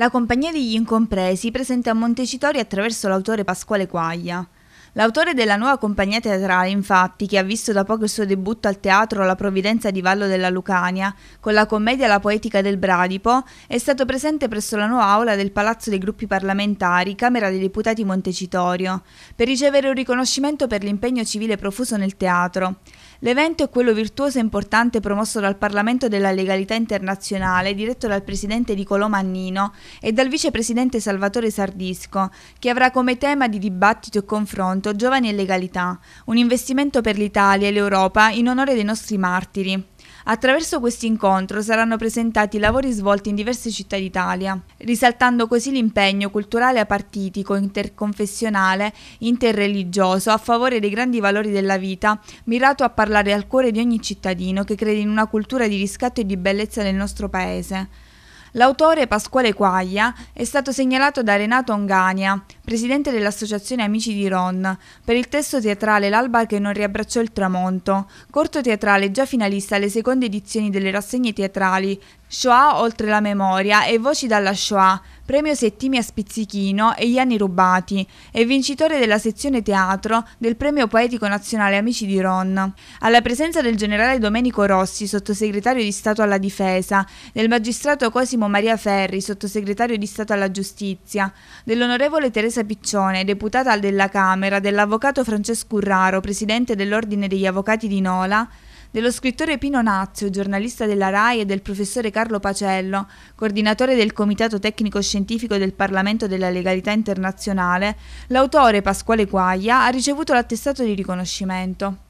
La compagnia degli incompresi presenta a Montecitorio attraverso l'autore Pasquale Quaglia. L'autore della nuova compagnia teatrale, infatti, che ha visto da poco il suo debutto al teatro La Provvidenza di Vallo della Lucania, con la commedia La poetica del Bradipo, è stato presente presso la nuova aula del Palazzo dei Gruppi Parlamentari, Camera dei Deputati Montecitorio, per ricevere un riconoscimento per l'impegno civile profuso nel teatro. L'evento è quello virtuoso e importante promosso dal Parlamento della Legalità Internazionale, diretto dal presidente Nicolò Mannino e dal vicepresidente Salvatore Sardisco, che avrà come tema di dibattito e confronto Conto, Giovani e Legalità, un investimento per l'Italia e l'Europa in onore dei nostri martiri. Attraverso questo incontro saranno presentati i lavori svolti in diverse città d'Italia, risaltando così l'impegno culturale apartitico, interconfessionale, interreligioso a favore dei grandi valori della vita, mirato a parlare al cuore di ogni cittadino che crede in una cultura di riscatto e di bellezza del nostro paese. L'autore Pasquale Quaglia è stato segnalato da Renato Ongania, presidente dell'associazione Amici di Ron, per il testo teatrale L'alba che non riabbracciò il tramonto, corto teatrale già finalista alle seconde edizioni delle rassegne teatrali Shoah oltre la memoria e Voci dalla Shoah, premio Settimia Spizzichino e Gli anni rubati, e vincitore della sezione teatro del premio poetico nazionale Amici di Ron. Alla presenza del generale Domenico Rossi, sottosegretario di Stato alla Difesa, del magistrato Cosimo Maria Ferri, sottosegretario di Stato alla Giustizia, dell'onorevole Teresa Teresa Piccione, deputata della Camera, dell'avvocato Francesco Urraro, presidente dell'Ordine degli Avvocati di Nola, dello scrittore Pino Nazio, giornalista della RAI e del professore Carlo Pacello, coordinatore del Comitato Tecnico Scientifico del Parlamento della Legalità Internazionale, l'autore Pasquale Quaglia ha ricevuto l'attestato di riconoscimento.